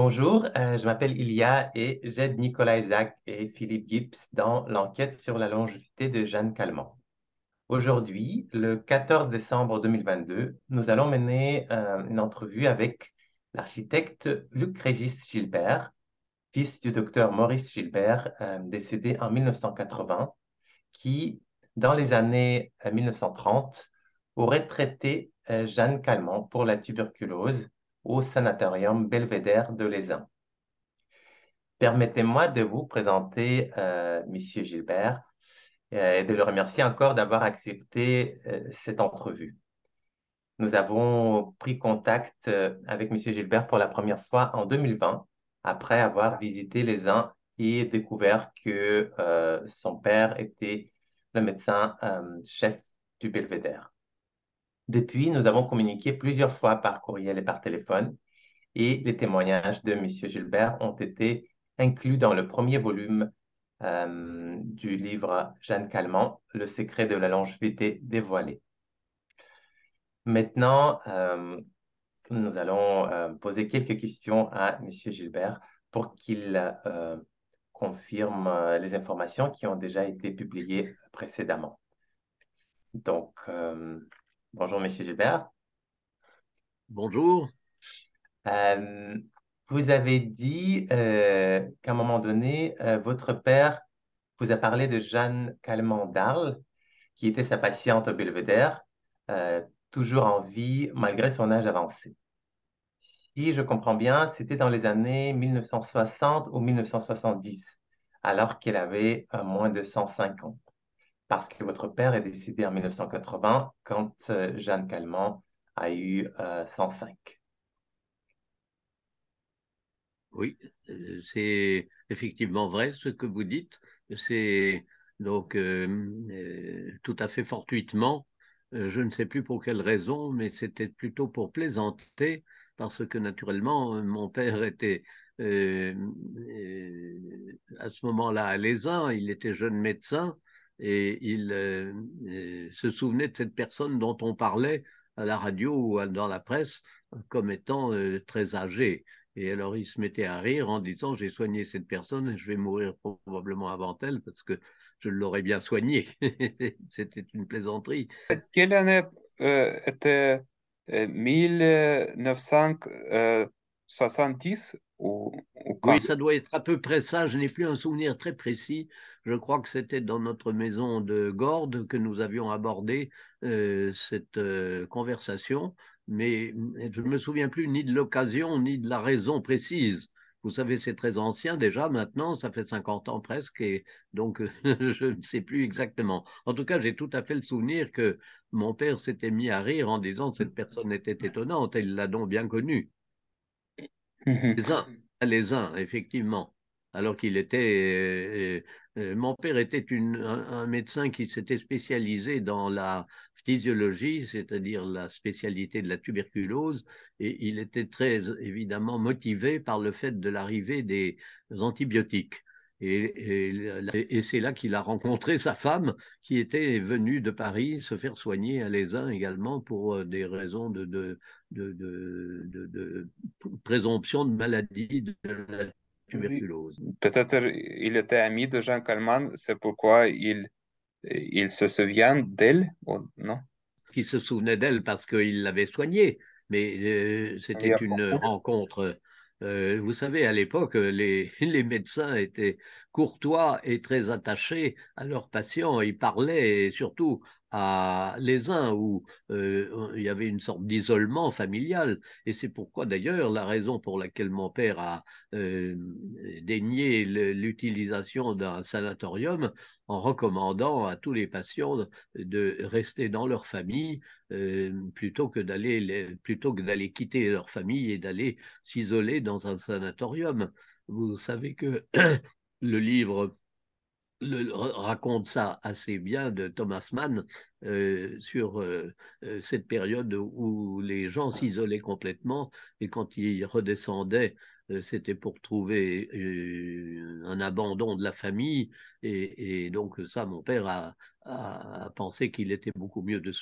Bonjour, euh, je m'appelle Ilia et j'aide Nicolas Isaac et Philippe Gibbs dans l'enquête sur la longévité de Jeanne Calment. Aujourd'hui, le 14 décembre 2022, nous allons mener euh, une entrevue avec l'architecte Luc Régis Gilbert, fils du docteur Maurice Gilbert, euh, décédé en 1980, qui, dans les années 1930, aurait traité Jeanne Calment pour la tuberculose au sanatorium Belvédère de Lézan. Permettez-moi de vous présenter euh, Monsieur Gilbert euh, et de le remercier encore d'avoir accepté euh, cette entrevue. Nous avons pris contact avec Monsieur Gilbert pour la première fois en 2020, après avoir visité les et découvert que son père était le médecin chef du Belvédère. Depuis, nous avons communiqué plusieurs fois par courriel et par téléphone et les témoignages de M. Gilbert ont été inclus dans le premier volume euh, du livre Jeanne Calment, Le secret de la longévité dévoilé. Maintenant, euh, nous allons euh, poser quelques questions à M. Gilbert pour qu'il confirme les informations qui ont déjà été publiées précédemment. Donc, Bonjour, Monsieur Gilbert. Bonjour. Euh, vous avez dit euh, qu'à un moment donné, euh, votre père vous a parlé de Jeanne calment d'Arles, qui était sa patiente au Belvédère, toujours en vie malgré son âge avancé. Si je comprends bien, c'était dans les années 1960 ou 1970, alors qu'elle avait moins de 105 ans parce que votre père est décédé en 1980 quand euh, Jeanne Calment a eu 105. Euh, oui, euh, c'est effectivement vrai ce que vous dites. C'est donc tout à fait fortuitement, je ne sais plus pour quelle raison, mais c'était plutôt pour plaisanter, parce que naturellement, mon père était à ce moment-là à l'Aisin, il était jeune médecin, et il euh, euh, se souvenait de cette personne dont on parlait à la radio ou dans la presse comme étant euh, très âgée. Et alors il se mettait à rire en disant j'ai soigné cette personne et je vais mourir probablement avant elle parce que je l'aurais bien soignée. C'était une plaisanterie. Quelle année était 1970 ou oui, ça doit être à peu près ça. Je n'ai plus un souvenir très précis. Je crois que c'était dans notre maison de Gordes que nous avions abordé euh, cette euh, conversation, mais je ne me souviens plus ni de l'occasion ni de la raison précise. Vous savez, c'est très ancien déjà maintenant, ça fait 50 ans presque, et donc je ne sais plus exactement. En tout cas, j'ai tout à fait le souvenir que mon père s'était mis à rire en disant que Cette personne était étonnante, elle l'a donc bien connue. Hum, hum. ça les uns, effectivement, alors qu'il était... Euh, euh, mon père était un, un, médecin qui s'était spécialisé dans la physiologie, c'est-à-dire la spécialité de la tuberculose, et il était très évidemment motivé par le fait de l'arrivée des antibiotiques. Et, c'est là qu'il a rencontré sa femme qui était venue de Paris se faire soigner à l'ESA également pour euh, des raisons de, de, présomption de maladie de la tuberculose. Peut-être il était ami de Jean Calman, c'est pourquoi il, il se souvient d'elle, non Il se souvenait d'elle parce qu'il l'avait soignée, mais euh, c'était une rencontre euh, vous savez, à l'époque, euh, les, les, médecins étaient courtois et très attachés à leurs patients. Ils parlaient et surtout à les uns où euh, il y avait une sorte d'isolement familial. Et c'est pourquoi d'ailleurs la raison pour laquelle mon père a euh, dénié l'utilisation d'un sanatorium en recommandant à tous les patients de rester dans leur famille euh, plutôt que d'aller quitter leur famille et d'aller s'isoler dans un sanatorium. Vous savez que le livre le, raconte ça assez bien de Thomas Mann euh, sur euh, euh, cette période où les gens s'isolaient complètement et quand ils redescendaient, c'était pour trouver un abandon de la famille. Et, donc ça, mon père a, pensé qu'il était beaucoup mieux de,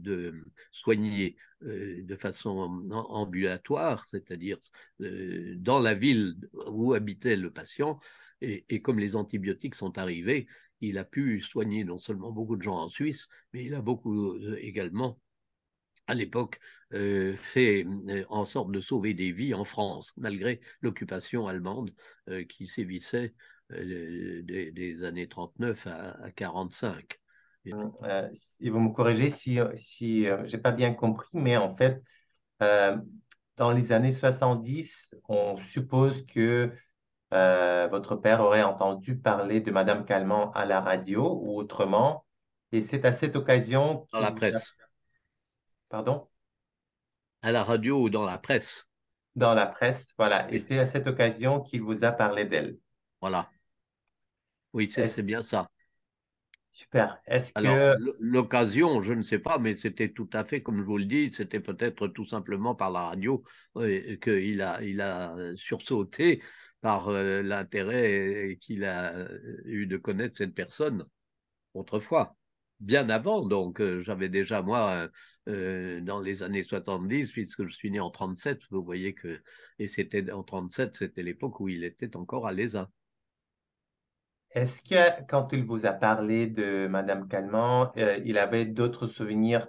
de soigner de façon ambulatoire, c'est-à-dire dans la ville où habitait le patient et, comme les antibiotiques sont arrivés, il a pu soigner non seulement beaucoup de gens en Suisse, mais il a beaucoup euh, également, à l'époque, euh, fait euh, en sorte de sauver des vies en France, malgré l'occupation allemande qui sévissait des, années 39 à, 45. Ils mmh, vous me corriger si, si je n'ai pas bien compris, mais en fait, dans les années 70, on suppose que euh, votre père aurait entendu parler de Madame Calment à la radio ou autrement. Et c'est à cette occasion. Dans la presse. Pardon À la radio ou dans la presse. Dans la presse, voilà. Et c'est à cette occasion qu'il vous a parlé d'elle. Voilà. Oui, c'est bien ça. Super. Est-ce que. L'occasion, je ne sais pas, mais c'était tout à fait, comme je vous le dis, c'était peut-être tout simplement par la radio euh, que qu'il a, il a euh, sursauté par euh, l'intérêt qu'il a euh, eu de connaître cette personne autrefois. Bien avant, donc, euh, j'avais déjà, moi, dans les années 70, puisque je suis né en 37, vous voyez que, et c'était en 37, c'était l'époque où il était encore à l'ESA. Est-ce que quand il vous a parlé de Madame Calment, il avait d'autres souvenirs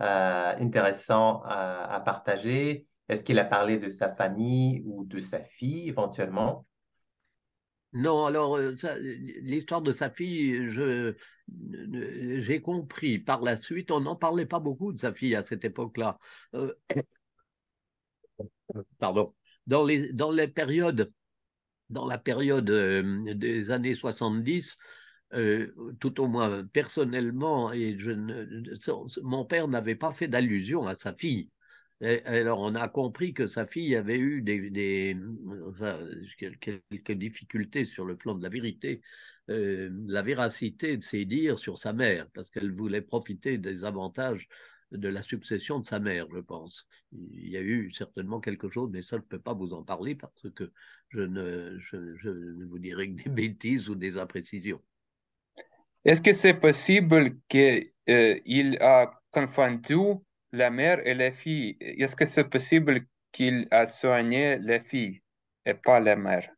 intéressants à partager est-ce qu'il a parlé de sa famille ou de sa fille éventuellement non, alors euh, l'histoire de sa fille, j'ai compris par la suite, on n'en parlait pas beaucoup de sa fille à cette époque-là. Euh, pardon. Dans dans les périodes, dans la période euh, des années 70, tout au moins personnellement, et je mon père n'avait pas fait d'allusion à sa fille alors, on a compris que sa fille avait eu des, euh, quelques difficultés sur le plan de la vérité, euh, la véracité de ses dires sur sa mère, parce qu'elle voulait profiter des avantages de la succession de sa mère, je pense. Il y a eu certainement quelque chose, mais ça, je ne peux pas vous en parler parce que je ne, vous dirai que des bêtises ou des imprécisions. Est-ce que c'est possible qu'il euh, a confondu la mère et les filles, est-ce que c'est possible qu'il a soigné les filles et pas la mère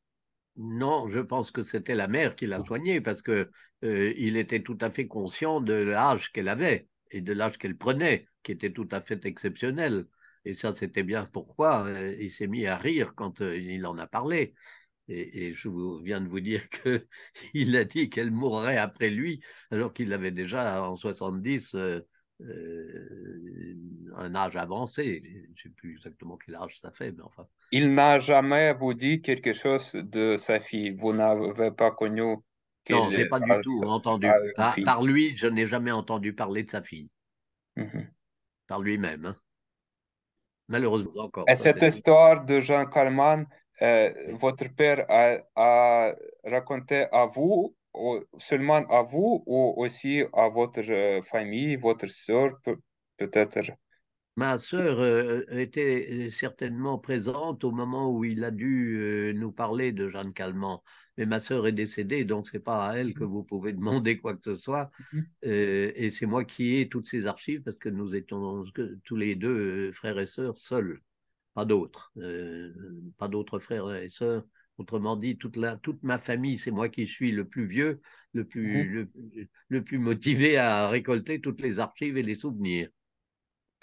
non, je pense que c'était la mère qui l'a soignée parce que euh, il était tout à fait conscient de l'âge qu'elle avait et de l'âge qu'elle prenait, qui était tout à fait exceptionnel. Et ça, c'était bien pourquoi euh, il s'est mis à rire quand euh, il en a parlé. Et, je viens de vous dire qu'il a dit qu'elle mourrait après lui, alors qu'il avait déjà en 70 euh, un âge avancé. Je ne sais plus exactement quel âge ça fait, mais enfin. Il n'a jamais vous dit quelque chose de sa fille. Vous n'avez pas connu. Non, je n'ai pas du tout entendu. Par, lui, je n'ai jamais entendu parler de sa fille. Mhm. Par lui-même. Hein. Malheureusement encore. Et cette histoire de Jean Kalman, euh, votre père a, a raconté à vous seulement à vous ou aussi à votre famille, votre sœur, peut-être Ma sœur était euh, certainement présente au moment où il a dû euh, nous parler de Jeanne Calment. Mais ma sœur est décédée, donc ce n'est pas à elle que mm-hmm. vous pouvez demander quoi que ce soit. Mm-hmm. Euh, et c'est moi qui ai toutes ces archives parce que nous étions tous les deux frères et sœurs seuls, pas d'autres, pas d'autres frères et sœurs Autrement dit, toute, ma famille, c'est moi qui suis le plus vieux, le plus, mhm. motivé à récolter toutes les archives et les souvenirs.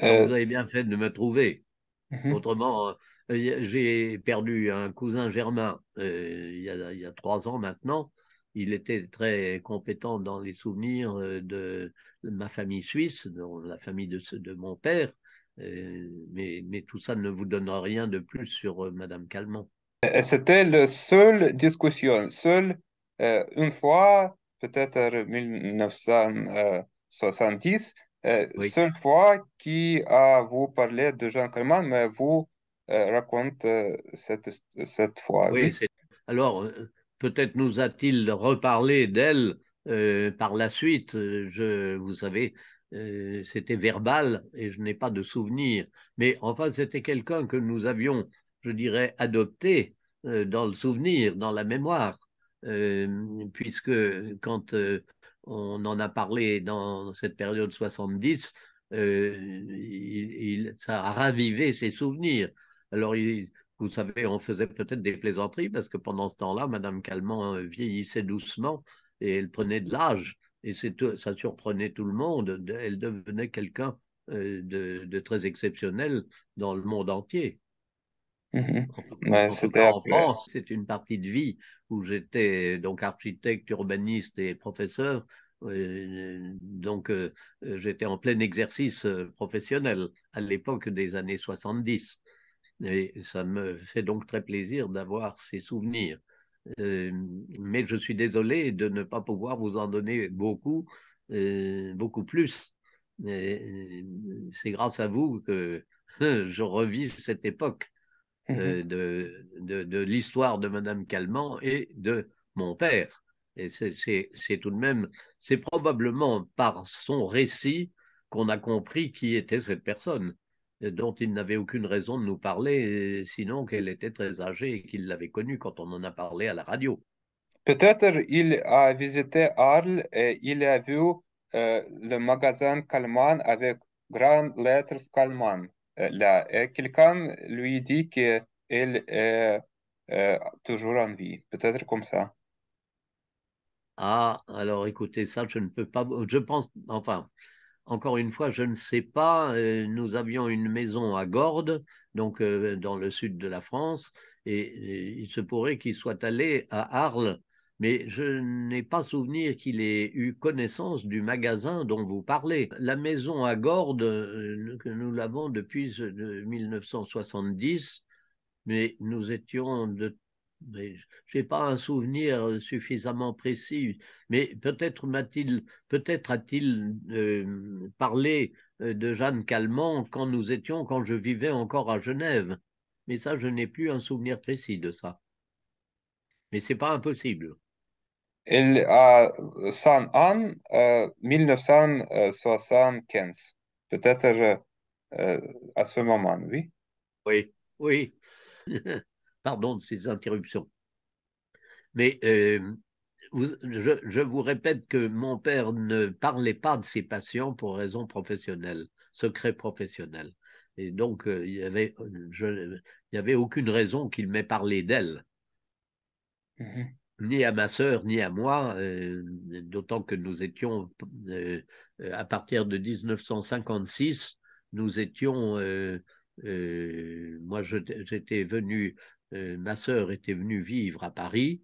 Euh, vous avez bien fait de me trouver. Mhm. Autrement, euh, j'ai perdu un cousin germain euh, il, y a, trois ans maintenant. Il était très compétent dans les souvenirs de, ma famille suisse, dans la famille de, mon père. Mais, tout ça ne vous donnera rien de plus sur Madame Calment. Euh, c'était la seule discussion, seule euh, une fois, peut-être 1970, euh, seule fois qui a vous parlé de Jean Calman, mais vous raconte cette, cette fois. Oui, alors peut-être nous a-t-il reparlé d'elle par la suite. Je, vous savez, c'était verbal et je n'ai pas de souvenir. Mais enfin, c'était quelqu'un que nous avions je dirais, adopté euh, dans le souvenir, dans la mémoire, euh, puisque quand euh, on en a parlé dans cette période 70, il, ça a ravivé ses souvenirs. Alors, vous savez, on faisait peut-être des plaisanteries parce que pendant ce temps-là, Madame Calment vieillissait doucement et elle prenait de l'âge et ça surprenait tout le monde. Elle devenait quelqu'un de, très exceptionnel dans le monde entier. Mhm. Ben, c'est une partie de vie où j'étais donc architecte, urbaniste et professeur. Euh, donc, euh, j'étais en plein exercice euh, professionnel à l'époque des années 70. Et ça me fait donc très plaisir d'avoir ces souvenirs. mais je suis désolé de ne pas pouvoir vous en donner beaucoup, beaucoup plus. C'est grâce à vous que je revis cette époque Mmh euh, de, de, l'histoire de Madame Calment et de mon père. Et c'est tout de même, c'est probablement par son récit qu'on a compris qui était cette personne, euh, dont il n'avait aucune raison de nous parler, euh, sinon qu'elle était très âgée et qu'il l'avait connue quand on en a parlé à la radio. Peut-être il a visité Arles et il a vu le magasin Kalman avec grandes lettres Kalman. Euh, là, euh, quelqu'un lui dit qu'elle est euh, toujours en vie, peut-être comme ça. Ah, alors écoutez, ça, je ne peux pas, je pense, enfin, encore une fois, je ne sais pas, nous avions une maison à Gordes, donc dans le sud de la France, et il se pourrait qu'il soit allé à Arles mais je n'ai pas souvenir qu'il ait eu connaissance du magasin dont vous parlez. La maison à Gordes, euh, que nous l'avons depuis 1970, mais nous étions de je n'ai pas un souvenir suffisamment précis, mais peut être m'a-t-il, peut a a-t-il euh, parlé euh, de Jeanne Calment quand nous étions, quand je vivais encore à Genève. Mais ça, je n'ai plus un souvenir précis de ça. Mais c'est pas impossible. Il a 100 ans, 1975. Peut-être euh, euh, à ce moment, oui. Oui, oui. Pardon de ces interruptions. Mais euh, je, vous répète que mon père ne parlait pas de ses patients pour raison professionnelle, secret professionnel. Et donc, il n'y avait, avait, aucune raison qu'il m'ait parlé d'elle. Mhm ni à ma sœur ni à moi, euh, d'autant que nous étions, euh, euh, à partir de 1956, nous étions, moi j'étais venu, ma sœur était venue vivre à Paris,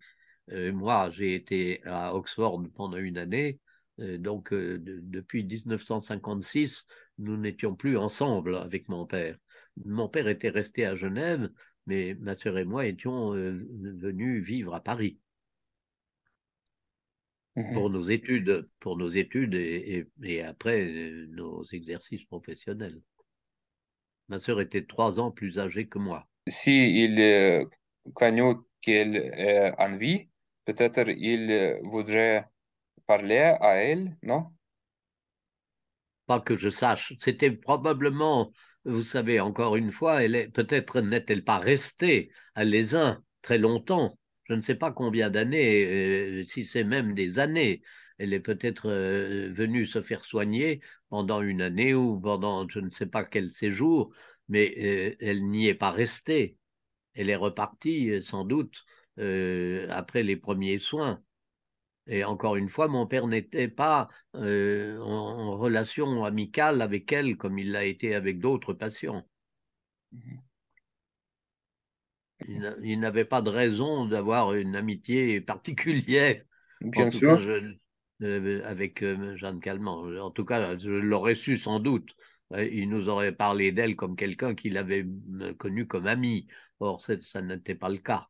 moi j'ai été à Oxford pendant une année, donc depuis 1956, nous n'étions plus ensemble avec mon père. Mon père était resté à Genève, mais ma sœur et moi étions venus vivre à Paris. Mmh pour nos études, pour nos études et, et, après euh, nos exercices professionnels. Ma sœur était trois ans plus âgée que moi. Si il euh, connaît qu'elle est euh, en vie, peut-être il voudrait parler à elle, non Pas que je sache. C'était probablement, vous savez, encore une fois, elle est peut-être nest elle pas restée à les très longtemps je ne sais pas combien d'années, euh, si c'est même des années. Elle est peut-être euh, venue se faire soigner pendant une année ou pendant je ne sais pas quel séjour, mais euh, elle n'y est pas restée. Elle est repartie sans doute après les premiers soins. Et encore une fois, mon père n'était pas en, relation amicale avec elle comme il l'a été avec d'autres patients. Mmh il, n'avait pas de raison d'avoir une amitié particulière. Euh, avec euh, Jeanne Calment. En tout cas, je l'aurais su sans doute. Il nous aurait parlé d'elle comme quelqu'un qu'il avait euh, connu comme ami. Or, ça n'était pas le cas.